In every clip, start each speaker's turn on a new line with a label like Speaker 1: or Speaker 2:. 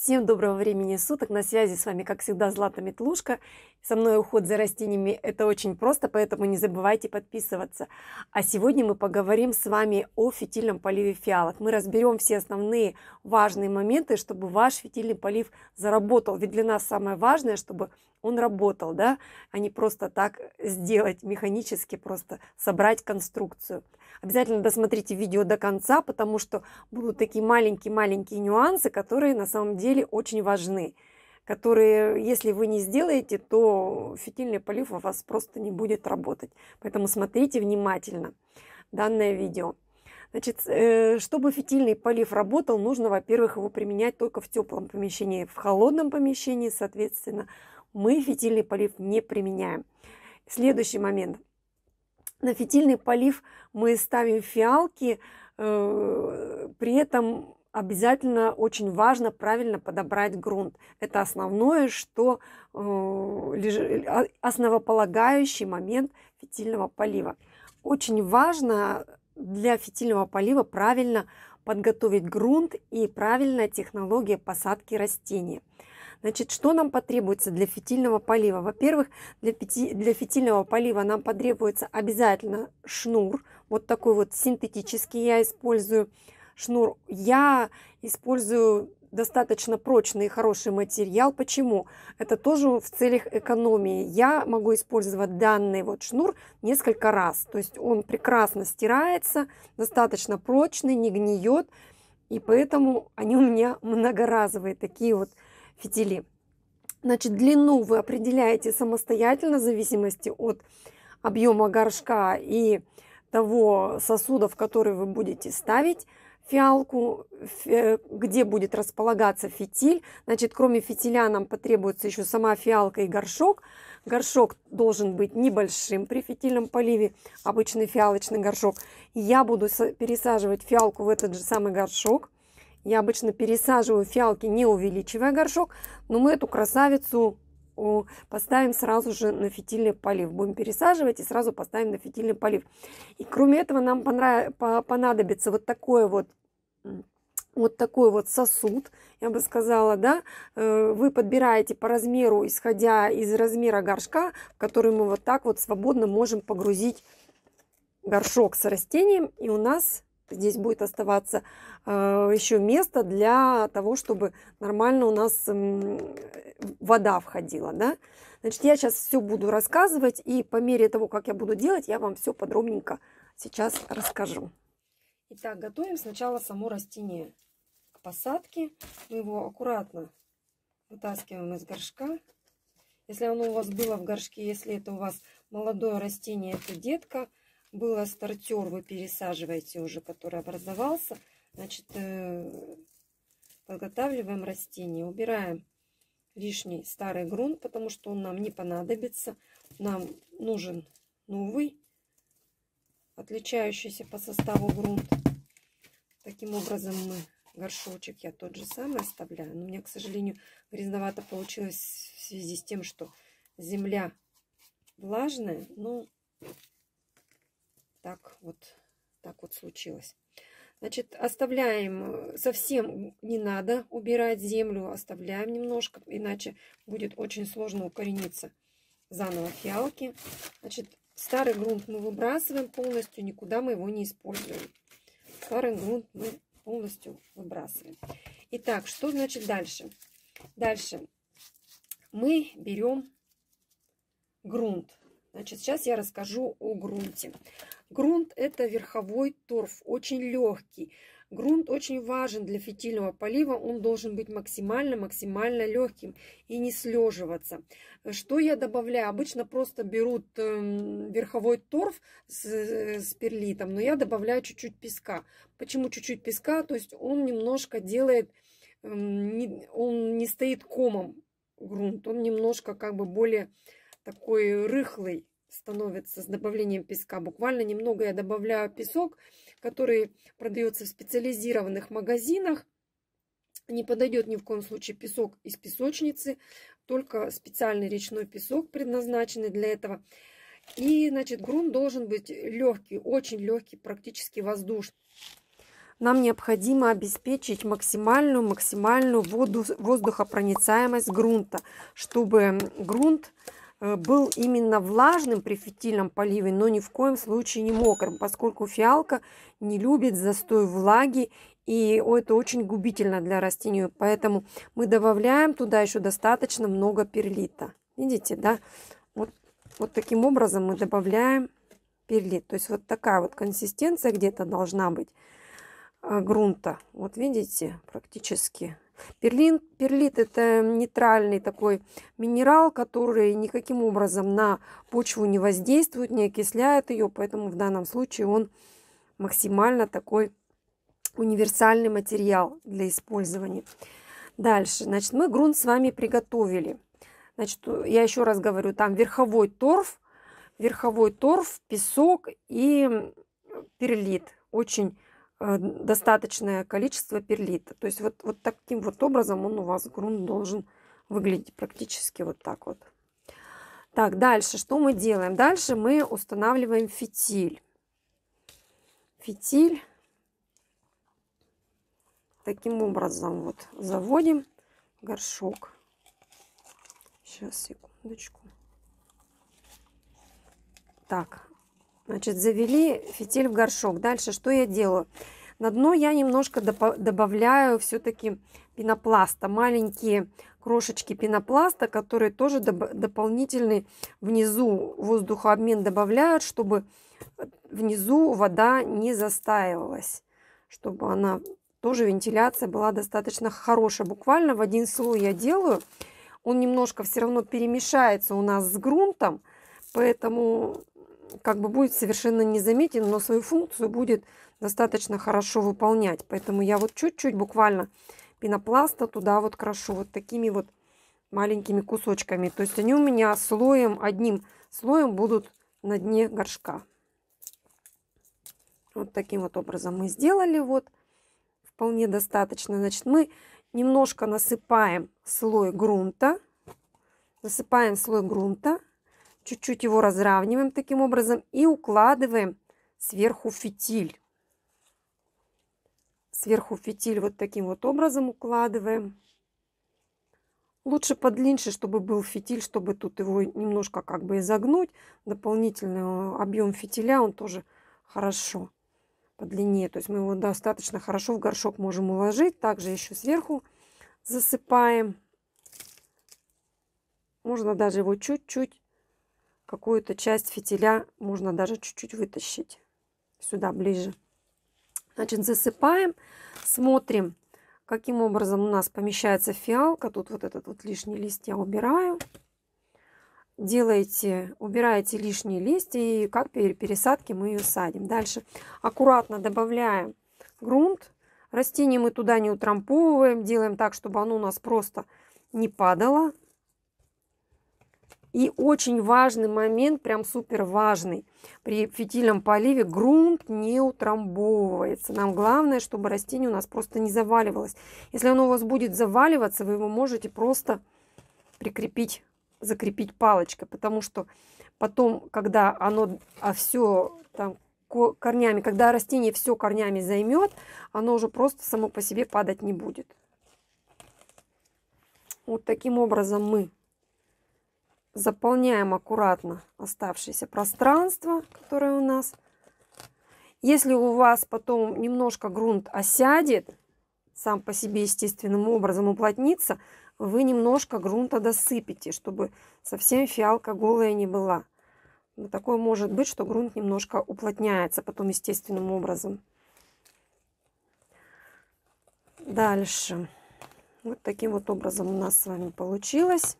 Speaker 1: Всем доброго времени суток. На связи с вами, как всегда, Злата Метлушка. Со мной уход за растениями – это очень просто, поэтому не забывайте подписываться. А сегодня мы поговорим с вами о фитильном поливе фиалок. Мы разберем все основные важные моменты, чтобы ваш фитильный полив заработал. Ведь для нас самое важное, чтобы он работал, да, а не просто так сделать механически, просто собрать конструкцию. Обязательно досмотрите видео до конца, потому что будут такие маленькие-маленькие нюансы, которые на самом деле очень важны которые, если вы не сделаете, то фитильный полив у вас просто не будет работать. Поэтому смотрите внимательно данное видео. Значит, э, чтобы фитильный полив работал, нужно, во-первых, его применять только в теплом помещении. В холодном помещении, соответственно, мы фитильный полив не применяем. Следующий момент. На фитильный полив мы ставим фиалки, э, при этом обязательно очень важно правильно подобрать грунт. Это основное, что э, а, основополагающий момент фитильного полива. Очень важно для фитильного полива правильно подготовить грунт и правильная технология посадки растений. Значит, что нам потребуется для фитильного полива? Во-первых, для, пяти, для фитильного полива нам потребуется обязательно шнур. Вот такой вот синтетический я использую шнур. Я использую достаточно прочный и хороший материал. Почему? Это тоже в целях экономии. Я могу использовать данный вот шнур несколько раз. То есть он прекрасно стирается, достаточно прочный, не гниет. И поэтому они у меня многоразовые такие вот фитили. Значит, длину вы определяете самостоятельно в зависимости от объема горшка и того сосуда, в который вы будете ставить фиалку, э, где будет располагаться фитиль. Значит, кроме фитиля нам потребуется еще сама фиалка и горшок. Горшок должен быть небольшим при фитильном поливе, обычный фиалочный горшок. Я буду пересаживать фиалку в этот же самый горшок. Я обычно пересаживаю фиалки, не увеличивая горшок, но мы эту красавицу поставим сразу же на фитильный полив. Будем пересаживать и сразу поставим на фитильный полив. И кроме этого нам понадобится вот такое вот вот такой вот сосуд, я бы сказала, да, э, вы подбираете по размеру, исходя из размера горшка, в который мы вот так вот свободно можем погрузить горшок с растением, и у нас Здесь будет оставаться а, еще место для того, чтобы нормально у нас вода входила. Да? Значит, я сейчас все буду рассказывать, и по мере того, как я буду делать, я вам все подробненько сейчас расскажу. Итак, готовим сначала само растение к посадке. Мы его аккуратно вытаскиваем из горшка. Если оно у вас было в горшке, если это у вас молодое растение, это детка – было стартер, вы пересаживаете уже, который образовался, значит, э, подготавливаем растение, убираем лишний старый грунт, потому что он нам не понадобится. Нам нужен новый, отличающийся по составу грунт. Таким образом мы горшочек я тот же самый оставляю. Но у меня, к сожалению, грязновато получилось в связи с тем, что земля влажная. Но так вот, так вот случилось. Значит, оставляем, э, совсем не надо убирать землю, оставляем немножко, иначе будет очень сложно укорениться заново фиалки. Значит, старый грунт мы выбрасываем полностью, никуда мы его не используем. Старый грунт мы полностью выбрасываем. Итак, что значит дальше? Дальше мы берем грунт. Значит, сейчас я расскажу о грунте. Грунт – это верховой торф, очень легкий. Грунт очень важен для фитильного полива, он должен быть максимально-максимально легким и не слеживаться. Что я добавляю? Обычно просто берут эм, верховой торф с, с перлитом, но я добавляю чуть-чуть песка. Почему чуть-чуть песка? То есть он немножко делает, эм, он не стоит комом грунт, он немножко как бы более такой рыхлый, становится с добавлением песка. Буквально немного я добавляю песок, который продается в специализированных магазинах. Не подойдет ни в коем случае песок из песочницы, только специальный речной песок, предназначенный для этого. И, значит, грунт должен быть легкий, очень легкий, практически воздушный. Нам необходимо обеспечить максимальную, максимальную воду, воздухопроницаемость грунта, чтобы грунт Э, был именно влажным при фитильном поливе, но ни в коем случае не мокрым, поскольку фиалка не любит застой влаги, и это очень губительно для растения. Поэтому мы добавляем туда еще достаточно много перлита. Видите, да? Вот, вот таким образом мы добавляем перлит. То есть вот такая вот консистенция где-то должна быть э, грунта. Вот видите, практически Перлин, перлит – это нейтральный такой минерал, который никаким образом на почву не воздействует, не окисляет ее, поэтому в данном случае он максимально такой универсальный материал для использования. Дальше, значит, мы грунт с вами приготовили. Значит, я еще раз говорю, там верховой торф, верховой торф, песок и перлит. Очень Э, достаточное количество перлита. То есть вот, вот таким вот образом он у вас грунт должен выглядеть практически вот так вот. Так, дальше что мы делаем? Дальше мы устанавливаем фитиль. Фитиль таким образом вот заводим горшок. Сейчас, секундочку. Так, Значит, завели фитиль в горшок. Дальше что я делаю? На дно я немножко добавляю все-таки пенопласта, маленькие крошечки пенопласта, которые тоже дополнительный внизу воздухообмен добавляют, чтобы внизу вода не застаивалась, чтобы она тоже вентиляция была достаточно хорошая. Буквально в один слой я делаю. Он немножко все равно перемешается у нас с грунтом, поэтому как бы будет совершенно незаметен, но свою функцию будет достаточно хорошо выполнять. Поэтому я вот чуть-чуть буквально пенопласта туда вот крошу вот такими вот маленькими кусочками. То есть они у меня слоем, одним слоем будут на дне горшка. Вот таким вот образом мы сделали. Вот вполне достаточно. Значит, мы немножко насыпаем слой грунта. Насыпаем слой грунта чуть-чуть его разравниваем таким образом и укладываем сверху фитиль. Сверху фитиль вот таким вот образом укладываем. Лучше подлиннее, чтобы был фитиль, чтобы тут его немножко как бы изогнуть. Дополнительный э, объем фитиля, он тоже хорошо подлиннее. То есть мы его достаточно хорошо в горшок можем уложить. Также еще сверху засыпаем. Можно даже его чуть-чуть какую-то часть фитиля можно даже чуть-чуть вытащить сюда ближе. Значит, засыпаем, смотрим, каким образом у нас помещается фиалка. Тут вот этот вот лишний лист я убираю. Делаете, убираете лишние листья и как пересадки мы ее садим. Дальше аккуратно добавляем грунт. Растение мы туда не утрамповываем, делаем так, чтобы оно у нас просто не падало. И очень важный момент, прям супер важный. При фитильном поливе грунт не утрамбовывается. Нам главное, чтобы растение у нас просто не заваливалось. Если оно у вас будет заваливаться, вы его можете просто прикрепить, закрепить палочкой, потому что потом, когда оно а все там корнями, когда растение все корнями займет, оно уже просто само по себе падать не будет. Вот таким образом мы заполняем аккуратно оставшееся пространство, которое у нас. Если у вас потом немножко грунт осядет, сам по себе естественным образом уплотнится, вы немножко грунта досыпите, чтобы совсем фиалка голая не была. Но такое может быть, что грунт немножко уплотняется потом естественным образом. Дальше. Вот таким вот образом у нас с вами получилось.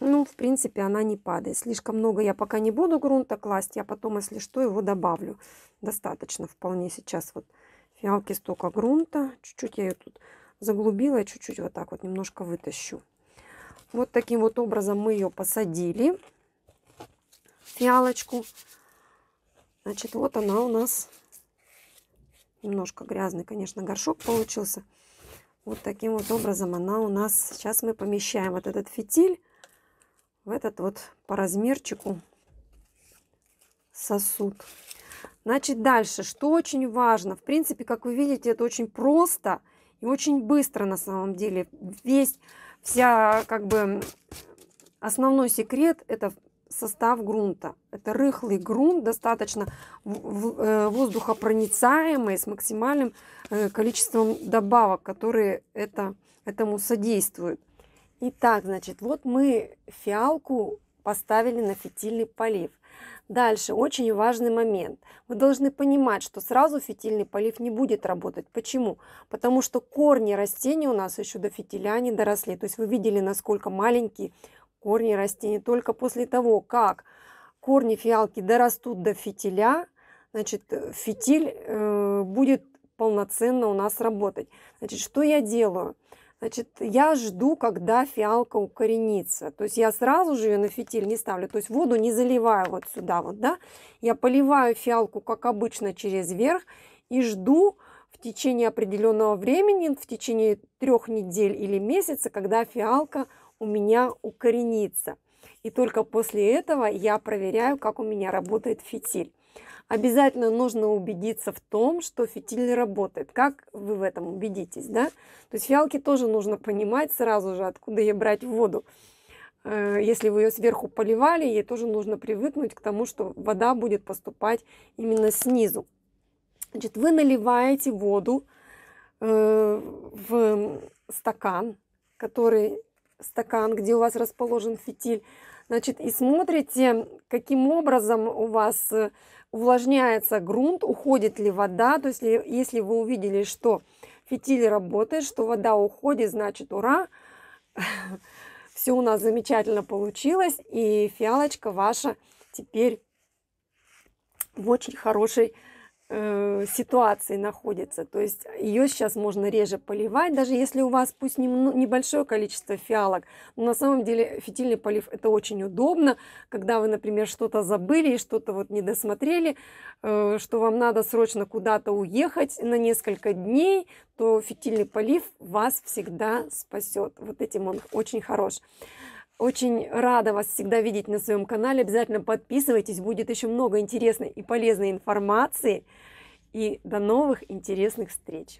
Speaker 1: Ну, в принципе, она не падает. Слишком много я пока не буду грунта класть. Я потом, если что, его добавлю. Достаточно вполне сейчас вот фиалки столько грунта. Чуть-чуть я ее тут заглубила, чуть-чуть вот так вот немножко вытащу. Вот таким вот образом мы ее посадили. Фиалочку. Значит, вот она у нас. Немножко грязный, конечно, горшок получился. Вот таким вот образом она у нас. Сейчас мы помещаем вот этот фитиль в этот вот по размерчику сосуд. Значит, дальше, что очень важно, в принципе, как вы видите, это очень просто и очень быстро на самом деле. Весь, вся, как бы, основной секрет – это состав грунта. Это рыхлый грунт, достаточно э, воздухопроницаемый, с максимальным э, количеством добавок, которые это, этому содействуют. Итак, значит, вот мы фиалку поставили на фитильный полив. Дальше очень важный момент. Вы должны понимать, что сразу фитильный полив не будет работать. Почему? Потому что корни растения у нас еще до фитиля не доросли. То есть вы видели, насколько маленькие корни растений. Только после того, как корни фиалки дорастут до фитиля, значит, фитиль э, будет полноценно у нас работать. Значит, что я делаю? Значит, я жду, когда фиалка укоренится. То есть я сразу же ее на фитиль не ставлю. То есть воду не заливаю вот сюда вот, да. Я поливаю фиалку, как обычно, через верх и жду в течение определенного времени, в течение трех недель или месяца, когда фиалка у меня укоренится. И только после этого я проверяю, как у меня работает фитиль обязательно нужно убедиться в том, что фитиль работает. Как вы в этом убедитесь, да? То есть фиалки тоже нужно понимать сразу же, откуда ей брать воду. Э, если вы ее сверху поливали, ей тоже нужно привыкнуть к тому, что вода будет поступать именно снизу. Значит, вы наливаете воду э, в стакан, который стакан, где у вас расположен фитиль, значит, и смотрите, каким образом у вас э, увлажняется грунт, уходит ли вода. То есть если вы увидели, что фитиль работает, что вода уходит, значит ура, все у нас замечательно получилось, и фиалочка ваша теперь в очень хорошей Э, ситуации находится. То есть ее сейчас можно реже поливать, даже если у вас пусть небольшое количество фиалок. Но на самом деле фитильный полив это очень удобно, когда вы, например, что-то забыли и что-то вот не досмотрели, э, что вам надо срочно куда-то уехать на несколько дней, то фитильный полив вас всегда спасет. Вот этим он очень хорош. Очень рада вас всегда видеть на своем канале. Обязательно подписывайтесь, будет еще много интересной и полезной информации. И до новых интересных встреч!